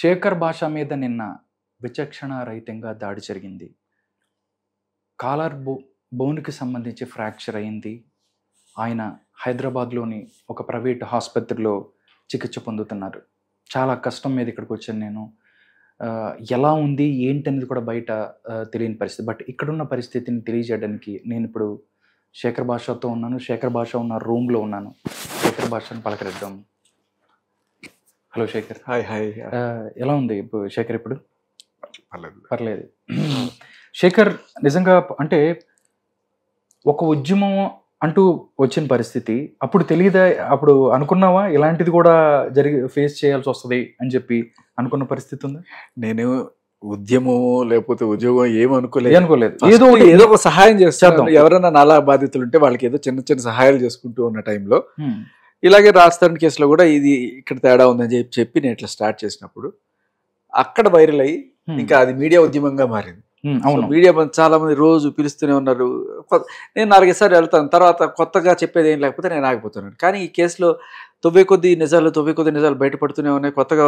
శేఖర్ భాష మీద నిన్న విచక్షణ రహితంగా దాడి జరిగింది కాలర్ బో బోన్కి సంబంధించి ఫ్రాక్చర్ అయింది ఆయన హైదరాబాద్లోని ఒక ప్రైవేట్ ఆసుపత్రిలో చికిత్స పొందుతున్నారు చాలా కష్టం మీద ఇక్కడికి వచ్చాను నేను ఎలా ఉంది ఏంటి అనేది కూడా బయట తెలియని పరిస్థితి బట్ ఇక్కడున్న పరిస్థితిని తెలియజేయడానికి నేను ఇప్పుడు శేఖర్ భాషతో ఉన్నాను శేఖర్ భాష ఉన్న రూమ్లో ఉన్నాను శేఖర్ భాషను పలకరిద్దాము హలో శేఖర్ హాయ్ హాయ్ ఎలా ఉంది శేఖర్ ఇప్పుడు పర్లేదు పర్లేదు శేఖర్ నిజంగా అంటే ఒక ఉద్యమం అంటూ వచ్చిన పరిస్థితి అప్పుడు తెలియదా అప్పుడు అనుకున్నావా ఇలాంటిది కూడా జరిగి ఫేస్ చేయాల్సి వస్తుంది అని చెప్పి అనుకున్న పరిస్థితి ఉంది నేను ఉద్యమం లేకపోతే ఉద్యోగం ఏమనుకోలేదు అనుకోలేదు ఏదో ఏదో ఒక సహాయం చేస్తాను ఎవరైనా నాలా బాధితులు ఉంటే వాళ్ళకి ఏదో చిన్న చిన్న సహాయాలు చేసుకుంటూ ఉన్న టైంలో ఇలాగే రాజస్థాన్ కేసులో కూడా ఇది ఇక్కడ తేడా ఉందని చెప్పి చెప్పి నేను ఇట్లా స్టార్ట్ చేసినప్పుడు అక్కడ వైరల్ అయ్యి ఇంకా అది మీడియా ఉద్యమంగా మారింది అవును మీడియా చాలా మంది రోజు పిలుస్తూనే ఉన్నారు నేను నాలుగైదు సార్లు వెళ్తాను తర్వాత కొత్తగా చెప్పేది ఏం లేకపోతే నేను ఆగిపోతున్నాను కానీ ఈ కేసులో తొవ్వే కొద్ది నిజాలు తొవ్వే కొద్ది నిజాలు బయటపడుతూనే ఉన్నాయి కొత్తగా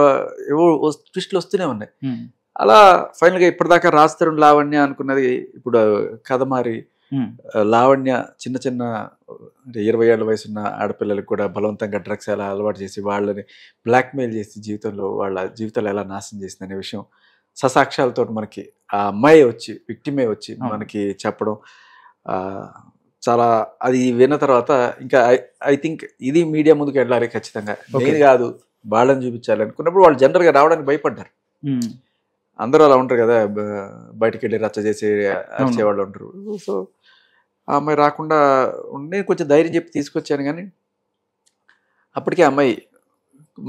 ఏవో ట్విస్టులు వస్తూనే ఉన్నాయి అలా ఫైనల్గా ఇప్పటిదాకా రాస్తారు లావణ్య అనుకున్నది ఇప్పుడు కథ మారి లావణ్య చిన్న చిన్న అంటే ఇరవై ఏళ్ళ ఉన్న ఆడపిల్లలకు కూడా బలవంతంగా డ్రగ్స్ ఎలా అలవాటు చేసి వాళ్ళని బ్లాక్మెయిల్ చేసి జీవితంలో వాళ్ళ జీవితాలు ఎలా నాశనం చేసింది అనే విషయం ససాక్ష్యాలతో మనకి ఆ అమ్మాయి వచ్చి విక్టిమే వచ్చి మనకి చెప్పడం చాలా అది విన్న తర్వాత ఇంకా ఐ థింక్ ఇది మీడియా ముందుకు వెళ్ళాలి ఖచ్చితంగా నేను కాదు వాళ్ళని చూపించాలి అనుకున్నప్పుడు వాళ్ళు జనరల్గా రావడానికి భయపడ్డారు అందరూ అలా ఉంటారు కదా బయటికి వెళ్ళి రచ్చ చేసే వాళ్ళు ఉంటారు సో ఆ అమ్మాయి రాకుండా నేను కొంచెం ధైర్యం చెప్పి తీసుకొచ్చాను కానీ అప్పటికే అమ్మాయి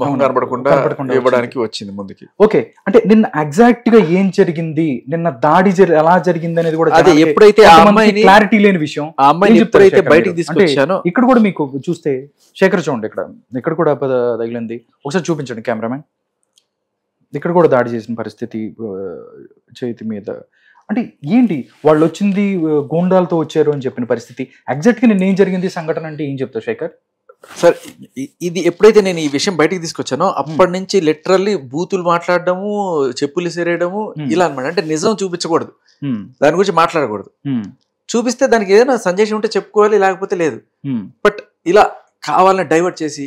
మొహం కనపడకుండా ఇవ్వడానికి వచ్చింది ముందుకి ఓకే అంటే నిన్న ఎగ్జాక్ట్ గా ఏం జరిగింది నిన్న దాడి ఎలా జరిగింది అనేది కూడా అదే ఎప్పుడైతే క్లారిటీ లేని విషయం ఆ అమ్మాయిని ఎప్పుడైతే బయటికి తీసుకొచ్చానో ఇక్కడ కూడా మీకు చూస్తే శేఖర్ చూడండి ఇక్కడ ఇక్కడ కూడా తగిలింది ఒకసారి చూపించండి కెమెరామెన్ ఇక్కడ కూడా దాడి చేసిన పరిస్థితి చేతి మీద అంటే ఏంటి వాళ్ళు వచ్చింది గూండాలతో వచ్చారు అని చెప్పిన పరిస్థితి ఎగ్జాక్ట్గా నేను ఏం జరిగింది సంఘటన అంటే ఏం చెప్తావు శేఖర్ సార్ ఇది ఎప్పుడైతే నేను ఈ విషయం బయటకు తీసుకొచ్చానో అప్పటి నుంచి లిటరల్లీ బూతులు మాట్లాడడము చెప్పులు సేరేయడము ఇలా అనమాట అంటే నిజం చూపించకూడదు దాని గురించి మాట్లాడకూడదు చూపిస్తే దానికి ఏదైనా సందేశం ఉంటే చెప్పుకోవాలి లేకపోతే లేదు బట్ ఇలా కావాలని డైవర్ట్ చేసి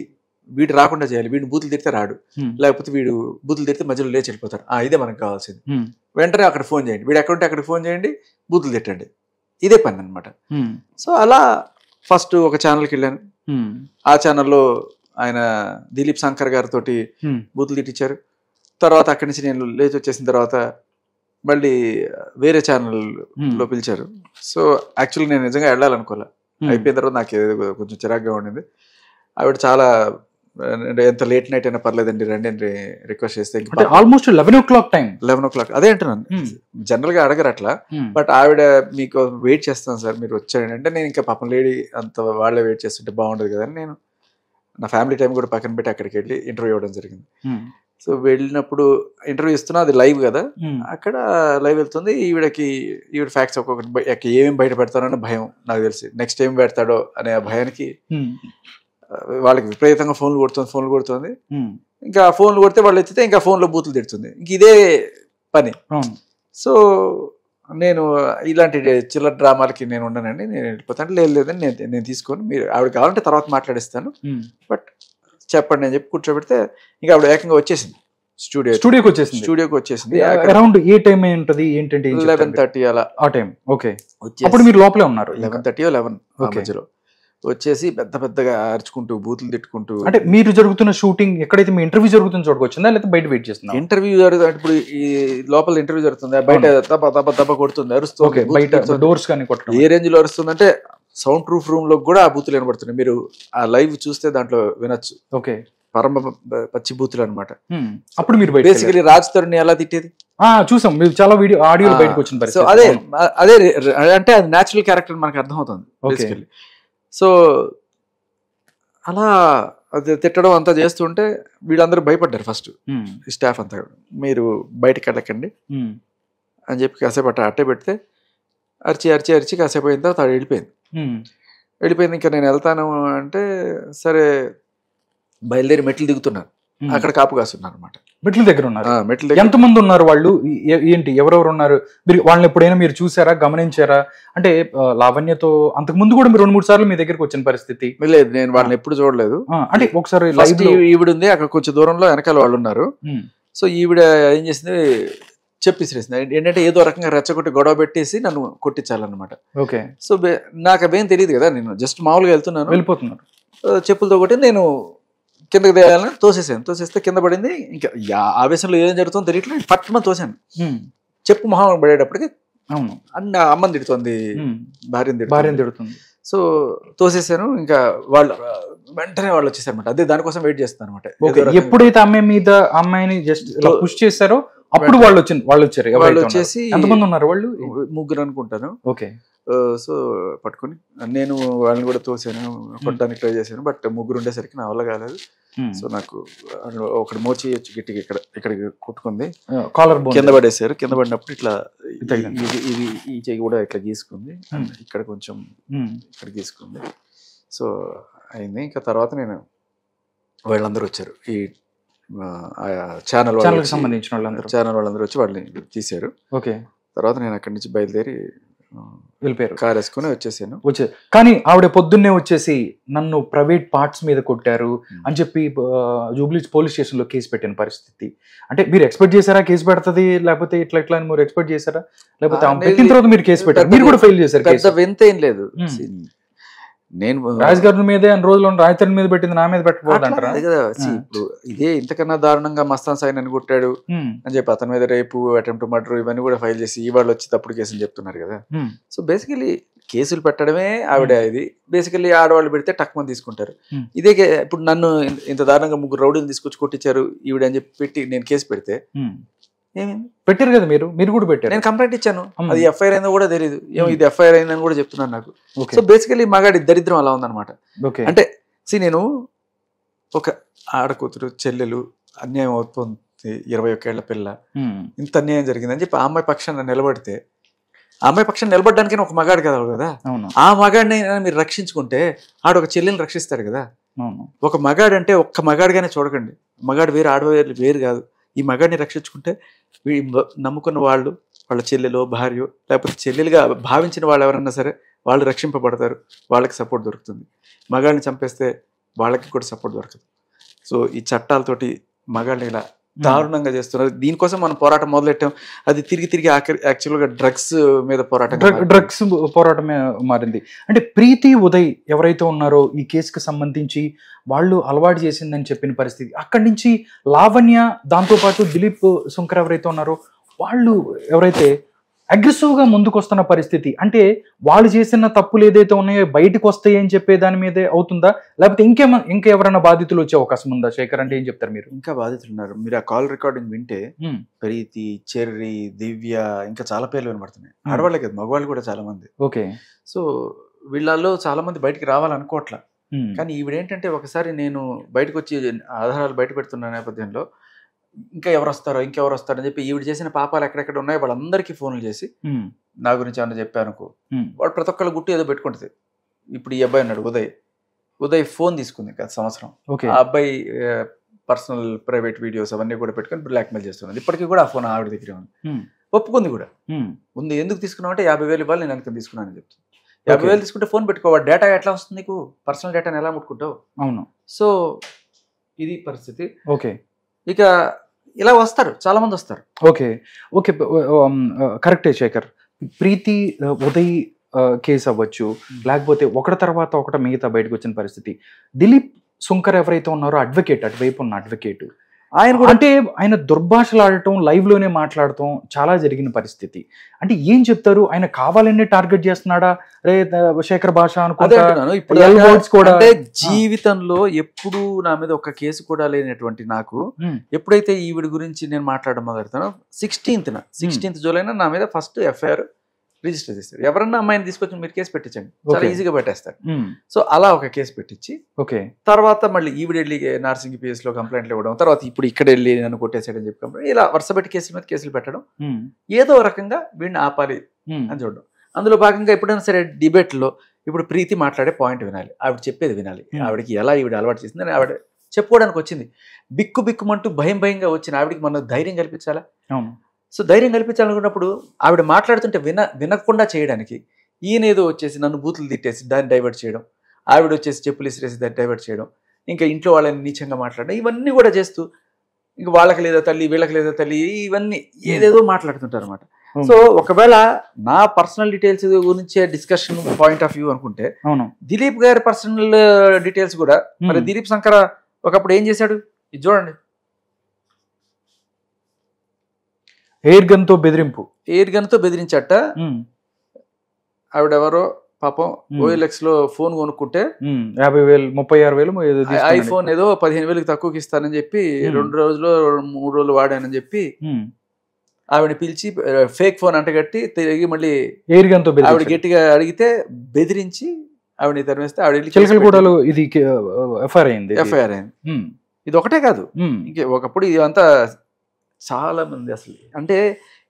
వీడు రాకుండా చేయాలి వీడిని బూతులు తిడితే రాడు లేకపోతే వీడు బూతులు తిడితే మధ్యలో లేచి ఆ ఇదే మనకు కావాల్సింది వెంటనే అక్కడ ఫోన్ చేయండి వీడు ఎక్కడ ఉంటే అక్కడ ఫోన్ చేయండి బూతులు తిట్టండి ఇదే పని అనమాట సో అలా ఫస్ట్ ఒక ఛానల్కి వెళ్ళాను ఆ ఛానల్లో ఆయన దిలీప్ శంకర్ గారితో బూతులు తిట్టించారు తర్వాత అక్కడి నుంచి నేను లేచి వచ్చేసిన తర్వాత మళ్ళీ వేరే ఛానల్లో పిలిచారు సో యాక్చువల్లీ నేను నిజంగా వెళ్ళాలనుకోలే అయిపోయిన తర్వాత నాకు కొంచెం చిరాగ్గా ఉండింది ఆవిడ చాలా ఎంత లేట్ నైట్ అయినా పర్లేదండి రండి రిక్వెస్ట్ చేస్తే almost eleven o'clock time eleven o'clock అదే అంటున్నాను జనరల్ hmm. గా అడగరు అట్లా బట్ hmm. ఆవిడ మీకు వెయిట్ చేస్తాను సార్ మీరు వచ్చారండి అంటే నేను ఇంకా పాపం లేడీ అంత వాళ్ళే వెయిట్ చేస్తుంటే బాగుండదు కదా నేను నా ఫ్యామిలీ టైం కూడా పక్కన పెట్టి అక్కడికి వెళ్ళి ఇంటర్వ్యూ ఇవ్వడం జరిగింది సో hmm. వెళ్ళినప్పుడు ఇంటర్వ్యూ ఇస్తున్నా అది లైవ్ కదా అక్కడ లైవ్ వెళ్తుంది ఈవిడకి ఈవిడ ఫ్యాక్ట్స్ ఒక్కొక్కటి ఏమేమి బయట పెడతానో భయం నాకు తెలిసి నెక్స్ట్ ఏం పెడతాడో అనే భయానికి వాళ్ళకి విపరీతంగా ఫోన్లు కొడుతుంది ఫోన్లు కొడుతుంది ఇంకా ఫోన్లు కొడితే వాళ్ళు ఎత్తితే ఇంకా ఫోన్లో బూతులు తిడుతుంది ఇంక ఇదే పని సో నేను ఇలాంటి చిల్లర డ్రామాలకి నేను ఉండనండి నేను వెళ్ళిపోతాను లేదు లేదని నేను నేను తీసుకొని మీరు ఆవిడ కావాలంటే తర్వాత మాట్లాడిస్తాను బట్ చెప్పండి అని చెప్పి కూర్చోబెడితే ఇంకా ఆవిడ ఏకంగా వచ్చేసింది స్టూడియో స్టూడియోకి వచ్చేసింది స్టూడియోకి వచ్చేసింది అరౌండ్ ఏ టైం ఏంటది ఉంటుంది ఏంటంటే లెవెన్ థర్టీ అలా ఆ టైం ఓకే అప్పుడు మీరు లోపలే ఉన్నారు లెవెన్ థర్టీ లెవెన్ మధ్యలో వచ్చేసి పెద్ద పెద్దగా అరుచుకుంటూ బూతులు తిట్టుకుంటూ అంటే మీరు జరుగుతున్న షూటింగ్ ఎక్కడైతే మీ ఇంటర్వ్యూ జరుగుతుంది చూడకొచ్చిందా లేకపోతే బయట వెయిట్ చేస్తున్నా ఇంటర్వ్యూ జరుగుతుంది ఇప్పుడు ఈ లోపల ఇంటర్వ్యూ జరుగుతుంది బయట దెబ్బ దెబ్బ దెబ్బ కొడుతుంది అరుస్తూ బయట డోర్స్ కానీ కొట్టడం ఏ రేంజ్ లో అంటే సౌండ్ ప్రూఫ్ రూమ్ లో కూడా ఆ బూతులు వినబడుతున్నాయి మీరు ఆ లైవ్ చూస్తే దాంట్లో వినొచ్చు ఓకే పరమ పచ్చి బూతులు అనమాట అప్పుడు మీరు బేసికలీ రాజ్ తరుణ్ ఎలా తిట్టేది చూసాం మీరు చాలా వీడియో ఆడియో బయటకు పరిస్థితి అదే అదే అంటే అది నేచురల్ క్యారెక్టర్ మనకు అర్థం అవుతుంది బేసికలీ సో అలా అది తిట్టడం అంతా చేస్తుంటే వీళ్ళందరూ భయపడ్డారు ఫస్ట్ స్టాఫ్ అంతా మీరు బయటకు వెళ్ళకండి అని చెప్పి కాసేపు అట్ట అట్టే పెడితే అరిచి అరిచి అరిచి కాసేపు అయిన తర్వాత అది వెళ్ళిపోయింది వెళ్ళిపోయింది ఇంకా నేను వెళ్తాను అంటే సరే బయలుదేరి మెట్లు దిగుతున్నాను అక్కడ కాపు కాస్తున్నారు అనమాట మెట్ల దగ్గర ఉన్నారు మెట్ల దగ్గర మంది ఉన్నారు వాళ్ళు ఏంటి ఎవరెవరు ఉన్నారు మీరు వాళ్ళని ఎప్పుడైనా మీరు చూసారా గమనించారా అంటే లావణ్యతో అంతకు ముందు కూడా మీరు రెండు మూడు సార్లు మీ దగ్గరకు వచ్చిన పరిస్థితి లేదు నేను వాళ్ళని ఎప్పుడు చూడలేదు అంటే ఒకసారి ఈవిడ ఉంది అక్కడ కొంచెం దూరంలో వెనకాల వాళ్ళు ఉన్నారు సో ఈవిడ ఏం చేసింది చెప్పేసేసింది ఏంటంటే ఏదో రకంగా రెచ్చగొట్టి గొడవ పెట్టేసి నన్ను కొట్టించాలన్నమాట ఓకే సో నాకు అవేం తెలియదు కదా నేను జస్ట్ మామూలుగా వెళ్తున్నాను వెళ్ళిపోతున్నాను చెప్పులతో కొట్టి నేను కిందకి తేయాలని తోసేసాను తోసేస్తే కింద పడింది ఇంకా ఆవేశంలో ఏం జరుగుతుందో తెలియట్లేదు పట్టుమని తోసాను చెప్పు మొహం పడేటప్పటికి అవును అన్న అమ్మని తిడుతుంది భార్యని భార్యను తిడుతుంది సో తోసేసాను ఇంకా వాళ్ళు వెంటనే వాళ్ళు వచ్చేసారు అనమాట అదే దానికోసం వెయిట్ చేస్తాను అనమాట ఎప్పుడైతే అమ్మాయి మీద అమ్మాయిని జస్ట్ పుష్ చేస్తారో అప్పుడు వాళ్ళు వచ్చి వాళ్ళు వచ్చారు వాళ్ళు వచ్చేసి ఎంతమంది ఉన్నారు వాళ్ళు ముగ్గురు అనుకుంటాను ఓకే సో పట్టుకొని నేను వాళ్ళని కూడా తోసాను కొట్టడానికి ట్రై చేశాను బట్ ముగ్గురు ఉండేసరికి నా వల్ల కాలేదు hmm. సో నాకు ఒకటి మోచి గట్టిగా ఇక్కడ ఇక్కడికి కొట్టుకుంది కాలర్ కింద పడేసారు కింద పడినప్పుడు ఇట్లా ఇది ఈ చెయ్యి కూడా ఇట్లా గీసుకుంది hmm. ఇక్కడ కొంచెం hmm. ఇక్కడ గీసుకుంది సో అయింది ఇంకా తర్వాత నేను వాళ్ళందరూ వచ్చారు ఈ ఛానల్ సంబంధించిన ఛానల్ వాళ్ళందరూ వచ్చి వాళ్ళని తీశారు ఓకే తర్వాత నేను అక్కడి నుంచి బయలుదేరి వెళ్ళిపోయారు కార్ వేసుకుని వచ్చేసాను వచ్చే కానీ ఆవిడ పొద్దున్నే వచ్చేసి నన్ను ప్రైవేట్ పార్ట్స్ మీద కొట్టారు అని చెప్పి జూబ్లీ పోలీస్ స్టేషన్లో కేసు పెట్టిన పరిస్థితి అంటే మీరు ఎక్స్పెక్ట్ చేశారా కేసు పెడుతుంది లేకపోతే ఇట్లా ఇట్లా అని మీరు ఎక్స్పెక్ట్ చేశారా లేకపోతే పెట్టిన తర్వాత మీరు కేసు పెట్టారు మీరు కూడా ఫెయిల్ చేశారు వింత ఏం లేదు నేను రాజుగారి మీదే అన్ని రోజులు రాజధాని మీద పెట్టింది నా మీద పెట్టకూడదు కదా ఇప్పుడు ఇదే ఇంతకన్నా దారుణంగా మస్తాన్ సాయి నన్ను కొట్టాడు అని చెప్పి అతని మీద రేపు అటెంప్ట్ మర్డర్ ఇవన్నీ కూడా ఫైల్ చేసి ఈ వాళ్ళు వచ్చి తప్పుడు కేసులు చెప్తున్నారు కదా సో బేసికలీ కేసులు పెట్టడమే ఆవిడ ఇది బేసికలీ ఆడవాళ్ళు పెడితే టక్మని తీసుకుంటారు ఇదే ఇప్పుడు నన్ను ఇంత దారుణంగా ముగ్గురు రౌడీలు తీసుకొచ్చి కొట్టించారు ఈవిడ అని చెప్పి పెట్టి నేను కేసు పెడితే పెట్టారు కదా మీరు మీరు కూడా పెట్టారు నేను కంప్లైంట్ ఇచ్చాను అది ఎఫ్ఐఆర్ అయిందో కూడా తెలియదు ఏమో ఇది ఎఫ్ఐఆర్ అయిందని కూడా చెప్తున్నాను నాకు సో బేసికలీ మగాడి దరిద్రం అలా ఉందన్నమాట అంటే సి నేను ఒక ఆడకూతురు చెల్లెలు అన్యాయం అవుతుంది ఇరవై ఒకేళ్ల పిల్ల ఇంత అన్యాయం జరిగిందని చెప్పి ఆ అమ్మాయి పక్షాన్ని నిలబడితే ఆ అమ్మాయి పక్షాన్ని నిలబడడానికి ఒక మగాడు కదా కదా ఆ మగాడిని మీరు రక్షించుకుంటే ఆడొక చెల్లెని రక్షిస్తారు కదా ఒక మగాడు అంటే ఒక్క మగాడిగానే చూడకండి మగాడు వేరు ఆడవేరు వేరు కాదు ఈ మగాడిని రక్షించుకుంటే నమ్ముకున్న వాళ్ళు వాళ్ళ చెల్లెలో భార్య లేకపోతే చెల్లెలుగా భావించిన వాళ్ళు ఎవరన్నా సరే వాళ్ళు రక్షింపబడతారు వాళ్ళకి సపోర్ట్ దొరుకుతుంది మగాడిని చంపేస్తే వాళ్ళకి కూడా సపోర్ట్ దొరకదు సో ఈ చట్టాలతోటి మగాళ్ళని ఇలా దారుణంగా చేస్తున్నారు దీనికోసం మనం పోరాటం మొదలెట్టాం అది తిరిగి తిరిగి యాక్చువల్గా డ్రగ్స్ మీద పోరాటం డ్రగ్స్ పోరాటమే మారింది అంటే ప్రీతి ఉదయ్ ఎవరైతే ఉన్నారో ఈ కేసుకు సంబంధించి వాళ్ళు అలవాటు చేసిందని చెప్పిన పరిస్థితి అక్కడి నుంచి లావణ్య దాంతోపాటు దిలీప్ శంకర్ ఎవరైతే ఉన్నారో వాళ్ళు ఎవరైతే అగ్రెసివ్గా ముందుకొస్తున్న పరిస్థితి అంటే వాళ్ళు చేసిన తప్పులు ఏదైతే ఉన్నాయో బయటకు వస్తాయి అని చెప్పే దాని మీదే అవుతుందా లేకపోతే ఇంకా ఎవరైనా బాధితులు వచ్చే అవకాశం ఉందా శేఖర్ అంటే ఏం చెప్తారు మీరు ఇంకా బాధితులు ఉన్నారు మీరు ఆ కాల్ రికార్డింగ్ వింటే ప్రీతి చెర్రి దివ్య ఇంకా చాలా పేర్లు వినబడుతున్నాయి ఆడవాళ్ళే కదా మగవాళ్ళు కూడా చాలా మంది ఓకే సో వీళ్ళల్లో చాలా మంది బయటికి రావాలనుకోవట్లా కానీ ఈవిడేంటంటే ఒకసారి నేను బయటకు వచ్చి ఆధారాలు బయట పెడుతున్న నేపథ్యంలో ఇంకా ఎవరు వస్తారో ఇంకెవరు వస్తారని చెప్పి ఈవిడ చేసిన పాపాలు ఎక్కడెక్కడ ఉన్నాయో వాళ్ళందరికీ ఫోన్లు చేసి నా గురించి ఏమన్నా అనుకో వాడు ప్రతి ఒక్కళ్ళు గుట్టు ఏదో పెట్టుకుంటుంది ఇప్పుడు ఈ అబ్బాయి ఉన్నాడు ఉదయ్ ఉదయ్ ఫోన్ తీసుకుంది గత సంవత్సరం ఆ అబ్బాయి పర్సనల్ ప్రైవేట్ వీడియోస్ అవన్నీ కూడా పెట్టుకొని బ్లాక్మెయిల్ చేస్తున్నాను ఇప్పటికీ కూడా ఆ ఫోన్ ఆవిడ దగ్గరే ఉంది ఒప్పుకుంది కూడా ఉంది ఎందుకు తీసుకున్నావు అంటే యాభై వేలు ఇవ్వాలి నేను వెనక తీసుకున్నాను చెప్తుంది యాభై వేలు తీసుకుంటే ఫోన్ పెట్టుకోవాలి డేటా ఎట్లా వస్తుంది నీకు పర్సనల్ డేటాని ఎలా ముట్టుకుంటావు అవును సో ఇది పరిస్థితి ఓకే ఇక ఇలా వస్తారు చాలా మంది వస్తారు ఓకే ఓకే కరెక్టే శేఖర్ ప్రీతి ఉదయ్ కేసు అవ్వచ్చు లేకపోతే ఒకటి తర్వాత ఒకటి మిగతా బయటకు వచ్చిన పరిస్థితి దిలీప్ సుంకర్ ఎవరైతే ఉన్నారో అడ్వకేట్ అటువైపు ఉన్న అడ్వకేట్ ఆయన కూడా అంటే ఆయన దుర్భాషలు ఆడటం లైవ్ లోనే మాట్లాడటం చాలా జరిగిన పరిస్థితి అంటే ఏం చెప్తారు ఆయన కావాలనే టార్గెట్ చేస్తున్నాడా రే శేఖర్ భాష అనుకుంటున్నాను జీవితంలో ఎప్పుడు నా మీద ఒక కేసు కూడా లేనటువంటి నాకు ఎప్పుడైతే ఈవిడ గురించి నేను మాట్లాడడం మొదలుతానో సిక్స్టీన్త్ సిక్స్టీన్త్ జూలైన నా మీద ఫస్ట్ ఎఫ్ఐఆర్ రిజిస్టర్ చేస్తారు ఎవరన్నా అమ్మాయిని తీసుకొచ్చి మీరు కేసు పెట్టించండి చాలా ఈజీగా పెట్టేస్తారు hmm. సో అలా ఒక కేసు పెట్టించి ఓకే తర్వాత మళ్ళీ ఈవిడ వెళ్ళి నర్సింగ్ పిఎస్ లో కంప్లైంట్లు ఇవ్వడం తర్వాత ఇప్పుడు ఇక్కడ వెళ్ళి నన్ను కొట్టేసాడని చెప్పి కంప్లైంట్ ఇలా వరుసపెట్టి కేసుల మీద కేసులు పెట్టడం hmm. ఏదో రకంగా వీడిని ఆపాలి hmm. అని చూడడం అందులో భాగంగా ఎప్పుడైనా సరే డిబేట్లో ఇప్పుడు ప్రీతి మాట్లాడే పాయింట్ వినాలి ఆవిడ చెప్పేది వినాలి ఆవిడకి ఎలా ఈవిడ అలవాటు అని ఆవిడ చెప్పుకోవడానికి వచ్చింది బిక్కు బిక్కుమంటూ భయం భయంగా వచ్చిన ఆవిడకి మనం ధైర్యం కల్పించాలా సో ధైర్యం కల్పించాలనుకున్నప్పుడు ఆవిడ మాట్లాడుతుంటే విన వినకుండా చేయడానికి ఈయన ఏదో వచ్చేసి నన్ను బూతులు తిట్టేసి దాన్ని డైవర్ట్ చేయడం ఆవిడ వచ్చేసి చెప్పులు ఇసిరేసి దాన్ని డైవర్ట్ చేయడం ఇంకా ఇంట్లో వాళ్ళని నీచంగా మాట్లాడడం ఇవన్నీ కూడా చేస్తూ ఇంకా వాళ్ళకి లేదా తల్లి వీళ్ళకి లేదా తల్లి ఇవన్నీ ఏదేదో మాట్లాడుతుంటారు అనమాట సో ఒకవేళ నా పర్సనల్ డీటెయిల్స్ గురించే డిస్కషన్ పాయింట్ ఆఫ్ వ్యూ అనుకుంటే అవును దిలీప్ గారి పర్సనల్ డీటెయిల్స్ uh, కూడా మరి దిలీప్ శంకర్ ఒకప్పుడు ఏం చేశాడు ఇది చూడండి ఎయిర్ గన్ తో బెదిరింపు ఎయిర్ గన్ తో బెదిరించట ఆవిడెవరో పాపం ఓఎల్ఎక్స్ లో ఫోన్ కొనుక్కుంటే యాభై వేలు ముప్పై ఆరు వేలు ఐఫోన్ ఏదో పదిహేను వేలకు తక్కువకి ఇస్తానని చెప్పి రెండు రోజులు మూడు రోజులు వాడానని చెప్పి ఆవిడ పిలిచి ఫేక్ ఫోన్ అంటగట్టి తిరిగి మళ్ళీ ఎయిర్ గన్ తో ఆవిడ గట్టిగా అడిగితే బెదిరించి ఆవిడ తరిమేస్తే ఆవిడ చిలకలు ఇది ఎఫ్ఐఆర్ అయింది ఎఫ్ఐఆర్ అయింది ఇది ఒకటే కాదు ఇంకే ఒకప్పుడు ఇదంతా చాలామంది అసలు అంటే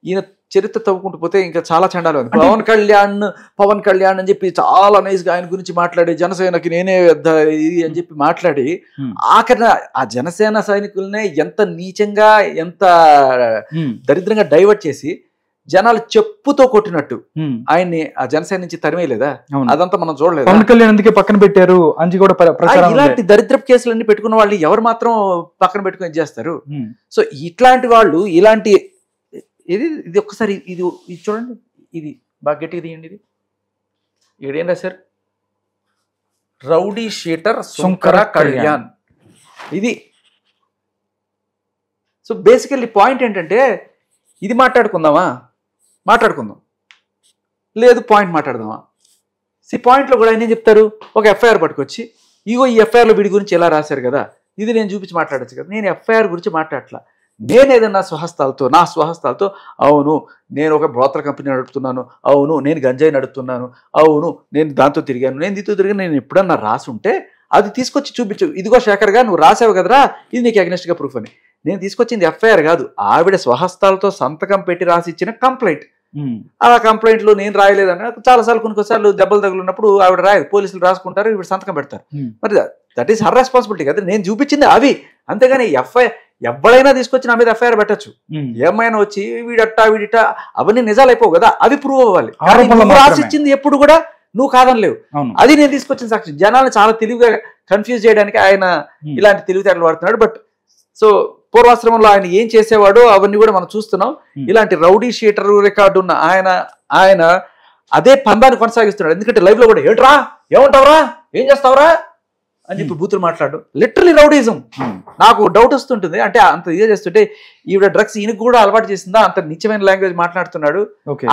ఈయన చరిత్ర తవ్వుకుంటూ పోతే ఇంకా చాలా చండాలు ఉంది పవన్ కళ్యాణ్ పవన్ కళ్యాణ్ అని చెప్పి చాలా నైస్గా ఆయన గురించి మాట్లాడి జనసేనకి నేనే ఇది అని చెప్పి మాట్లాడి ఆఖరి ఆ జనసేన సైనికులనే ఎంత నీచంగా ఎంత దరిద్రంగా డైవర్ట్ చేసి జనాలు చెప్పుతో కొట్టినట్టు ఆయన్ని ఆ జనసేన నుంచి తరిమేయలేదా అదంతా మనం చూడలేదు పవన్ కళ్యాణ్ అందుకే పక్కన పెట్టారు అని కూడా ఇలాంటి దరిద్రపు కేసులన్నీ పెట్టుకున్న వాళ్ళు ఎవరు మాత్రం పక్కన పెట్టుకుని చేస్తారు సో ఇట్లాంటి వాళ్ళు ఇలాంటి ఇది ఇది ఒక్కసారి ఇది ఇది చూడండి ఇది బాగా గట్టిగా తీయండి ఇది ఇక్కడేం sir rowdy sheeter Shankara Kalyan ఇది సో బేసికల్లీ పాయింట్ ఏంటంటే ఇది మాట్లాడుకుందామా మాట్లాడుకుందాం లేదు పాయింట్ మాట్లాడదామా సీ పాయింట్లో కూడా ఆయన ఏం చెప్తారు ఒక ఎఫ్ఐఆర్ పట్టుకొచ్చి ఇగో ఈ ఎఫ్ఐఆర్లో వీడి గురించి ఎలా రాశారు కదా ఇది నేను చూపించి మాట్లాడచ్చు కదా నేను ఎఫ్ఐఆర్ గురించి మాట్లాడట్లా నేను ఏదన్నా స్వహస్తాలతో నా స్వహస్తాలతో అవును నేను ఒక బ్రోతర్ కంపెనీ నడుపుతున్నాను అవును నేను గంజాయి నడుపుతున్నాను అవును నేను దాంతో తిరిగాను నేను దీంతో తిరిగాను నేను ఎప్పుడన్నా రాసుంటే అది తీసుకొచ్చి చూపించు ఇదిగో శేఖర్గా నువ్వు రాసావు కదరా ఇది నీకు అగ్నెస్ట్గా ప్రూఫ్ అని నేను తీసుకొచ్చింది ఎఫ్ఐఆర్ కాదు ఆవిడ స్వహస్తాలతో సంతకం పెట్టి రాసి ఇచ్చిన కంప్లైంట్ అలా కంప్లైంట్లు నేను రాయలేదని చాలాసార్లు కొన్ని కొన్నిసార్లు దెబ్బలు తగులున్నప్పుడు ఆవిడ రాయదు పోలీసులు రాసుకుంటారు ఇవి సంతకం పెడతారు మరి దట్ ఈస్ హర్ రెస్పాన్సిబిలిటీ కదా నేను చూపించింది అవి అంతేగాని ఎఫ్ఐ ఎవడైనా తీసుకొచ్చి నా మీద ఎఫ్ఐఆర్ పెట్టచ్చు ఏమైనా వచ్చి వీడట్టా వీడిట అవన్నీ నిజాలు అయిపోవు కదా అవి ప్రూవ్ అవ్వాలి రాసిచ్చింది ఎప్పుడు కూడా నువ్వు కాదని లేవు అది నేను తీసుకొచ్చిన సాక్షి జనాలను చాలా తెలివిగా కన్ఫ్యూజ్ చేయడానికి ఆయన ఇలాంటి తెలివితేటలు వాడుతున్నాడు బట్ సో పూర్వాశ్రమంలో ఆయన ఏం చేసేవాడో అవన్నీ కూడా మనం చూస్తున్నాం ఇలాంటి రౌడీ షీటర్ రికార్డు ఉన్న ఆయన ఆయన అదే పందాన్ని కొనసాగిస్తున్నాడు ఎందుకంటే లైవ్ లో కూడా ఏట్రా ఏమంటావురా ఏం చేస్తావురా అని చెప్పి బూతులు మాట్లాడు లిటరలీ రౌడీజం నాకు డౌట్ వస్తుంటుంది అంటే అంత ఇదే చేస్తుంటే ఈవిడ డ్రగ్స్ ఈయనకు కూడా అలవాటు చేసిందా అంత నిత్యమైన లాంగ్వేజ్ మాట్లాడుతున్నాడు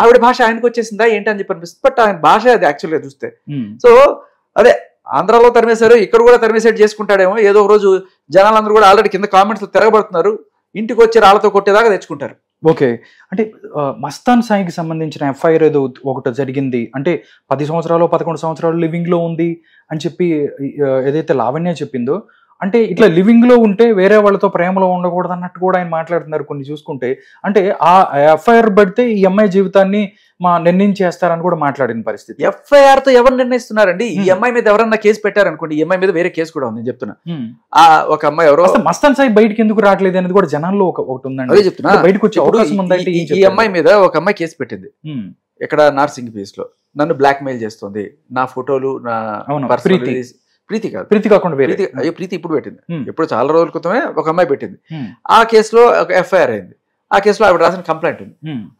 ఆవిడ భాష ఆయనకు వచ్చేసిందా ఏంటని చెప్పి అనిపిస్తుంది బట్ ఆయన భాష అది యాక్చువల్గా చూస్తే సో అదే ఆంధ్రాలో తరిమేశారు ఇక్కడ కూడా తరిమేసేట్ చేసుకుంటాడేమో ఏదో ఒక రోజు జనాలందరూ కూడా ఆల్రెడీ కింద కామెంట్స్ తిరగబడుతున్నారు ఇంటికి వచ్చి రాళ్లతో కొట్టేదాకా తెచ్చుకుంటారు ఓకే అంటే మస్తాన్ సాయికి సంబంధించిన ఎఫ్ఐఆర్ ఏదో ఒకటి జరిగింది అంటే పది సంవత్సరాలు పదకొండు సంవత్సరాలు లివింగ్లో ఉంది అని చెప్పి ఏదైతే లావణ్య చెప్పిందో అంటే ఇట్లా లివింగ్ లో ఉంటే వేరే వాళ్ళతో ప్రేమలో ఉండకూడదు అన్నట్టు కూడా ఆయన మాట్లాడుతున్నారు కొన్ని చూసుకుంటే అంటే ఆ ఎఫ్ఐఆర్ పడితే ఈ అమ్మాయి జీవితాన్ని మా నిర్ణయించేస్తారని కూడా మాట్లాడిన పరిస్థితి ఎఫ్ఐఆర్ తో ఎవరు నిర్ణయిస్తున్నారండి ఈ అమ్మాయి hmm. మీద ఎవరన్నా కేసు పెట్టారనుకోండి ఈ అమ్మాయి మీద వేరే కేసు కూడా ఉంది చెప్తున్నా hmm. ఆ ఒక అమ్మాయి ఎవరో మస్తాన్ సాయి బయటకి ఎందుకు రావట్లేదు అనేది కూడా జనాల్లో ఒకటి ఉందండి అదే చెప్తున్నా బయటకు వచ్చే అవకాశం ఉందంటే ఈ అమ్మాయి మీద ఒక అమ్మాయి కేసు పెట్టింది ఇక్కడ hmm. నార్సింగ్ పీస్ లో నన్ను బ్లాక్ మెయిల్ చేస్తుంది నా ఫోటోలు నా ప్రీతి కాదు ప్రీతి కాకుండా ప్రీతి అయ్యో ప్రీతి ఇప్పుడు పెట్టింది ఎప్పుడు చాలా రోజుల క్రితమే ఒక అమ్మాయి పెట్టింది ఆ కేసులో ఒక ఎఫ్ఐఆర్ అయింది ఆ కేసులో ఆవిడ రాసిన కంప్లైంట్ ఉంది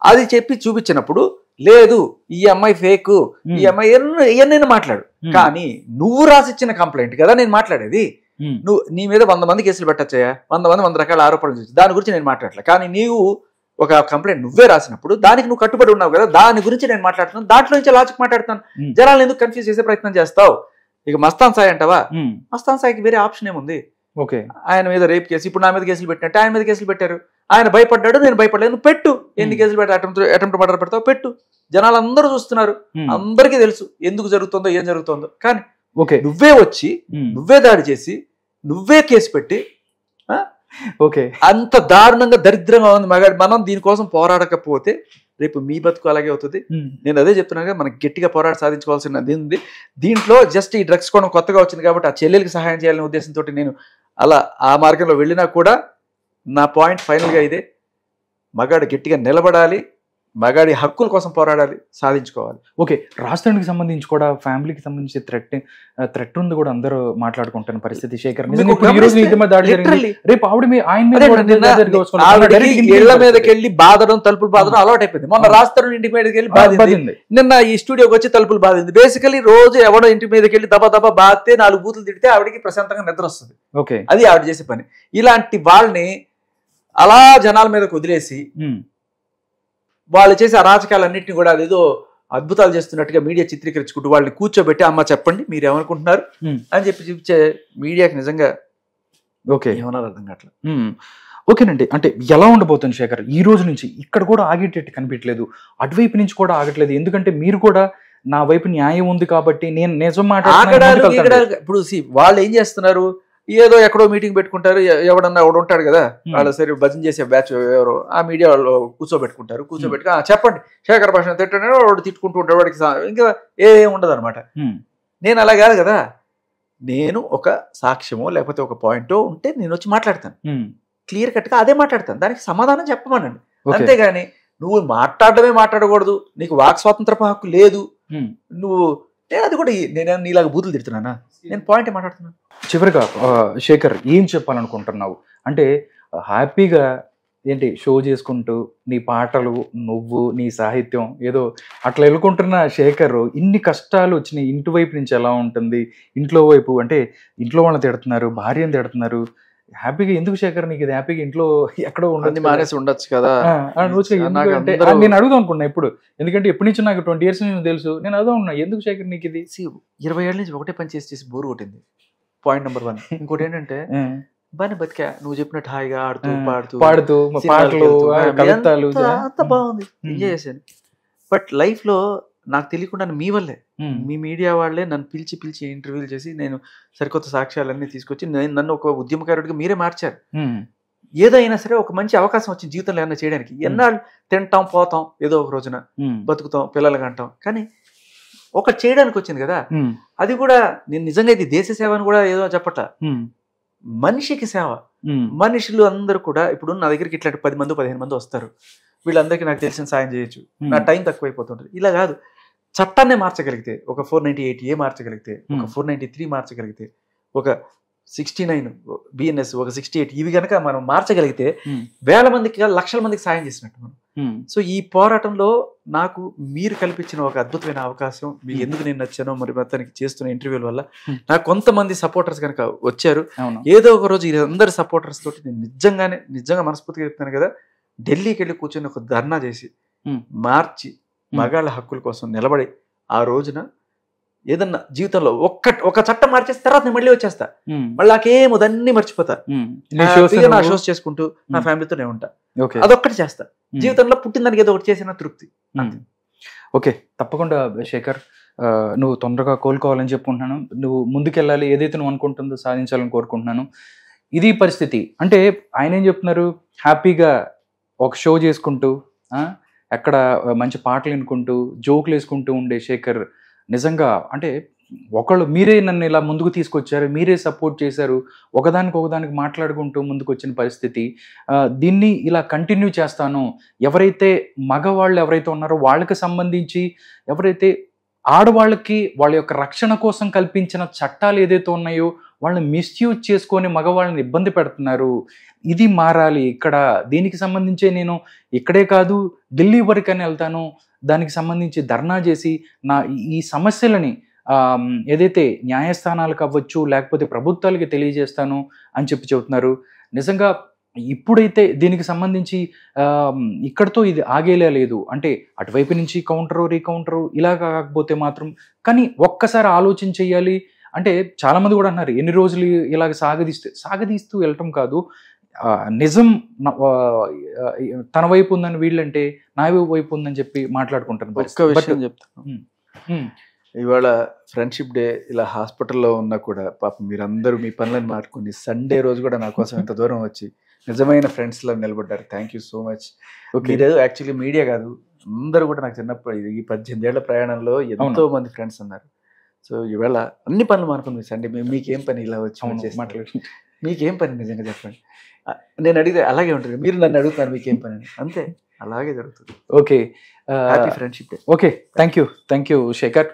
అది చెప్పి చూపించినప్పుడు లేదు ఈ అమ్మాయి ఫేక్ ఈ అమ్మాయి ఇవన్నీ మాట్లాడు కానీ నువ్వు రాసిచ్చిన కంప్లైంట్ కదా నేను మాట్లాడేది నువ్వు నీ మీద వంద మంది కేసులు పెట్టచ్చాయా వంద మంది వంద రకాల ఆరోపణలు చేసి దాని గురించి నేను మాట్లాడలే కానీ నీవు ఒక కంప్లైంట్ నువ్వే రాసినప్పుడు దానికి నువ్వు కట్టుబడి ఉన్నావు కదా దాని గురించి నేను మాట్లాడుతున్నాను దాంట్లో నుంచి లాజిక్ మాట్లాడుతాను జనాలు ఎందుకు కన్ఫ్యూజ్ చేసే ప్రయత్నం చేస్తావు ఇక మస్తాన్ సాయి అంటావా మస్తాన్ సాయికి వేరే ఆప్షన్ ఏముంది ఓకే ఆయన మీద రేప్ కేసు ఇప్పుడు నా మీద కేసులు పెట్టినట్టు ఆయన మీద కేసులు పెట్టారు ఆయన భయపడ్డాడు నేను భయపడలేదు నువ్వు పెట్టు ఎన్ని కేసులు పెట్టి అటెంప్ట్ అటెంప్ట్ మర్డర్ పెడతావు పెట్టు జనాలు అందరూ చూస్తున్నారు అందరికీ తెలుసు ఎందుకు జరుగుతుందో ఏం జరుగుతుందో కానీ ఓకే నువ్వే వచ్చి నువ్వే దాడి చేసి నువ్వే కేసు పెట్టి ఓకే అంత దారుణంగా దరిద్రంగా ఉంది మగాడు మనం దీనికోసం పోరాడకపోతే రేపు మీ బతుకు అలాగే అవుతుంది నేను అదే చెప్తున్నాను మనం గట్టిగా పోరాట సాధించుకోవాల్సిన అది ఉంది దీంట్లో జస్ట్ ఈ డ్రగ్స్ కూడా కొత్తగా వచ్చింది కాబట్టి ఆ చెల్లెలకి సహాయం చేయాలనే ఉద్దేశంతో నేను అలా ఆ మార్గంలో వెళ్ళినా కూడా నా పాయింట్ ఫైనల్గా ఇదే మగాడు గట్టిగా నిలబడాలి మగాడి హక్కుల కోసం పోరాడాలి సాధించుకోవాలి ఓకే రాష్ట్రానికి సంబంధించి కూడా ఫ్యామిలీకి సంబంధించి థ్రెట్ థ్రెట్ ఉంది కూడా అందరూ మాట్లాడుకుంటున్న పరిస్థితి శేఖర్ రేపు ఆవిడ ఆయన మీదకి వెళ్ళి బాధడం తలుపులు బాధడం అలవాటు అయిపోయింది మొన్న రాష్ట్రం ఇంటి మీదకి వెళ్ళి బాధింది నిన్న ఈ స్టూడియోకి వచ్చి తలుపులు బాధింది బేసికలీ రోజు ఎవడో ఇంటి మీదకి వెళ్ళి దబా దబా బాధితే నాలుగు బూతులు తిడితే ఆవిడకి ప్రశాంతంగా నిద్ర వస్తుంది ఓకే అది ఆవిడ చేసే పని ఇలాంటి వాళ్ళని అలా జనాల మీదకి వదిలేసి వాళ్ళు చేసే అరాచకాలన్నింటినీ కూడా అదేదో అద్భుతాలు చేస్తున్నట్టుగా మీడియా చిత్రీకరించుకుంటూ వాళ్ళని కూర్చోబెట్టి అమ్మ చెప్పండి మీరు ఏమనుకుంటున్నారు అని చెప్పి చూపించే మీడియాకి నిజంగా ఓకే ఏమన్నారు అర్థం కావట్లేదు ఓకేనండి అంటే ఎలా ఉండబోతుంది శేఖర్ ఈ రోజు నుంచి ఇక్కడ కూడా ఆగేటట్టు కనిపించలేదు అటువైపు నుంచి కూడా ఆగట్లేదు ఎందుకంటే మీరు కూడా నా వైపు న్యాయం ఉంది కాబట్టి నేను నిజం మాట ఇప్పుడు వాళ్ళు ఏం చేస్తున్నారు ఏదో ఎక్కడో మీటింగ్ పెట్టుకుంటారు ఎవడన్నా ఎవడు ఉంటాడు కదా వాళ్ళ సరే భజన చేసే బ్యాచ్ ఎవరు ఆ మీడియా వాళ్ళు కూర్చోబెట్టుకుంటారు కూర్చోబెట్టుకు చెప్పండి శేఖర్ భాష తిట్టండి వాడు తిట్టుకుంటూ ఉంటాడు వాడికి ఇంకా ఏం ఉండదు అనమాట నేను అలా కాదు కదా నేను ఒక సాక్ష్యమో లేకపోతే ఒక పాయింటో ఉంటే నేను వచ్చి మాట్లాడతాను క్లియర్ కట్గా అదే మాట్లాడతాను దానికి సమాధానం చెప్పమనండి అంతేగాని నువ్వు మాట్లాడమే మాట్లాడకూడదు నీకు వాక్ స్వాతంత్ర హక్కు లేదు నువ్వు నేను అది కూడా నేను నీలాగా బూతులు తిడుతున్నానా నేను పాయింట్ మాట్లాడుతున్నాను చివరిగా శేఖర్ ఏం చెప్పాలనుకుంటున్నావు అంటే హ్యాపీగా ఏంటి షో చేసుకుంటూ నీ పాటలు నువ్వు నీ సాహిత్యం ఏదో అట్లా వెళ్ళుకుంటున్న శేఖర్ ఇన్ని కష్టాలు వచ్చినాయి ఇంటి వైపు నుంచి ఎలా ఉంటుంది ఇంట్లో వైపు అంటే ఇంట్లో వాళ్ళని తిడుతున్నారు భార్యను తిడుతున్నారు హ్యాపీగా ఎందుకు శేఖర్ నీకు ఇది హ్యాపీగా ఇంట్లో ఎక్కడో ఉండదు మానేసి ఉండొచ్చు కదా నేను అడుగుదాం అనుకున్నా ఇప్పుడు ఎందుకంటే ఎప్పటి నుంచి నాకు ట్వంటీ ఇయర్స్ నేను తెలుసు నేను అదో ఉన్నా ఎందుకు శేఖర్ నీకు ఇది ఇరవై ఏళ్ళ నుంచి ఒకటే పని చేసి చేసి బోర్ కొట్టింది పాయింట్ నెంబర్ వన్ ఇంకోటి ఏంటంటే బాగానే బతికా నువ్వు చెప్పినట్టు హాయిగా ఆడుతూ పాడుతూ పాడుతూ పాటలు అంత బాగుంది ఎంజాయ్ చేశాను బట్ లైఫ్ లో నాకు తెలియకుండా మీ వల్లే మీ మీడియా వాళ్ళే నన్ను పిలిచి పిలిచి ఇంటర్వ్యూలు చేసి నేను సరికొత్త సాక్ష్యాలన్నీ తీసుకొచ్చి నేను నన్ను ఒక ఉద్యమకారుడిగా మీరే మార్చారు ఏదైనా సరే ఒక మంచి అవకాశం వచ్చింది జీవితంలో ఏమైనా చేయడానికి ఎన్నాళ్ళు తింటాం పోతాం ఏదో ఒక రోజున బతుకుతాం పిల్లలు అంటాం కానీ ఒక చేయడానికి వచ్చింది కదా అది కూడా నేను నిజంగా ఇది దేశ సేవ అని కూడా ఏదో చెప్పట మనిషికి సేవ మనుషులు అందరూ కూడా ఇప్పుడు నా దగ్గరికి ఇట్లాంటి పది మంది పదిహేను మంది వస్తారు వీళ్ళందరికీ నాకు తెలిసిన సాయం చేయొచ్చు నా టైం తక్కువైపోతుంటుంది ఇలా కాదు చట్టాన్ని మార్చగలిగితే ఒక ఫోర్ నైన్టీ ఎయిట్ ఏ మార్చగలిగితే ఒక hmm. ఫోర్ నైన్టీ త్రీ మార్చగలిగితే ఒక సిక్స్టీ నైన్ బిఎన్ఎస్ ఒక సిక్స్టీ ఎయిట్ ఇవి కనుక మనం మార్చగలిగితే hmm. వేల మందికి లక్షల మందికి సాయం చేసినట్టు మనం hmm. సో ఈ పోరాటంలో నాకు మీరు కల్పించిన ఒక అద్భుతమైన అవకాశం మీకు ఎందుకు నేను నచ్చానో మరి అతనికి చేస్తున్న ఇంటర్వ్యూల వల్ల నాకు కొంతమంది సపోర్టర్స్ కనుక వచ్చారు ఏదో ఒక రోజు అందరి సపోర్టర్స్ తోటి నేను నిజంగానే నిజంగా మనస్ఫూర్తిగా చెప్తాను కదా ఢిల్లీకి వెళ్ళి కూర్చొని ఒక ధర్నా చేసి మార్చి మగాళ్ళ హక్కుల కోసం నిలబడి ఆ రోజున ఏదన్నా జీవితంలో ఒక్క ఒక చట్టం మార్చేసి తర్వాత నేను మళ్ళీ వచ్చేస్తా మళ్ళీ నాకేమో దాన్ని మర్చిపోతా నా షోస్ చేసుకుంటూ నా ఫ్యామిలీతోనే ఉంటా అదొక్కటి చేస్తా జీవితంలో పుట్టిన దానికి ఏదో ఒకటి చేసిన తృప్తి ఓకే తప్పకుండా శేఖర్ నువ్వు తొందరగా కోలుకోవాలని చెప్పుకుంటున్నాను నువ్వు ముందుకెళ్ళాలి ఏదైతే నువ్వు అనుకుంటుందో సాధించాలని కోరుకుంటున్నాను ఇది పరిస్థితి అంటే ఆయన ఏం చెప్తున్నారు హ్యాపీగా ఒక షో చేసుకుంటూ ఎక్కడ మంచి పాటలు వినుకుంటూ జోకులు వేసుకుంటూ ఉండే శేఖర్ నిజంగా అంటే ఒకళ్ళు మీరే నన్ను ఇలా ముందుకు తీసుకొచ్చారు మీరే సపోర్ట్ చేశారు ఒకదానికి ఒకదానికి మాట్లాడుకుంటూ ముందుకు వచ్చిన పరిస్థితి దీన్ని ఇలా కంటిన్యూ చేస్తాను ఎవరైతే మగవాళ్ళు ఎవరైతే ఉన్నారో వాళ్ళకి సంబంధించి ఎవరైతే ఆడవాళ్ళకి వాళ్ళ యొక్క రక్షణ కోసం కల్పించిన చట్టాలు ఏదైతే ఉన్నాయో వాళ్ళని మిస్యూజ్ చేసుకొని మగవాళ్ళని ఇబ్బంది పెడుతున్నారు ఇది మారాలి ఇక్కడ దీనికి సంబంధించే నేను ఇక్కడే కాదు ఢిల్లీ వరకు అని వెళ్తాను దానికి సంబంధించి ధర్నా చేసి నా ఈ సమస్యలని ఏదైతే న్యాయస్థానాలకు అవ్వచ్చు లేకపోతే ప్రభుత్వాలకి తెలియజేస్తాను అని చెప్పి చెబుతున్నారు నిజంగా ఇప్పుడైతే దీనికి సంబంధించి ఇక్కడతో ఇది ఆగేలా లేదు అంటే అటువైపు నుంచి కౌంటరు రీకౌంటరు ఇలా కాకపోతే మాత్రం కానీ ఒక్కసారి ఆలోచన చేయాలి అంటే చాలామంది కూడా అన్నారు ఎన్ని రోజులు ఇలాగ సాగదీస్తే సాగదీస్తూ వెళ్ళటం కాదు నిజం తన వైపు ఉందని వీళ్ళంటే నా వైపు ఉందని చెప్పి మాట్లాడుకుంటాను చెప్తాను ఇవాళ ఫ్రెండ్షిప్ డే ఇలా హాస్పిటల్లో ఉన్నా కూడా పాపం మీరందరూ మీ పనులను మార్చుకుని సండే రోజు కూడా నా కోసం ఇంత దూరం వచ్చి నిజమైన ఫ్రెండ్స్లో నిలబడ్డారు థ్యాంక్ యూ సో మచ్ ఇదేదో యాక్చువల్లీ మీడియా కాదు అందరూ కూడా నాకు చిన్నప్పుడు ఈ పద్దెనిమిది ఏళ్ల ప్రయాణంలో ఎంతో మంది ఫ్రెండ్స్ ఉన్నారు సో ఈవేళ అన్ని పనులు మానుకుని సండే మీకేం పని ఇలా వచ్చి మాట్లాడు మీకేం పని నిజంగా చెప్పండి నేను అడిగితే అలాగే ఉంటుంది మీరు నన్ను అడుగుతారు మీకేం పని అంతే అలాగే జరుగుతుంది okay friendship okay thank you thank you Shekhar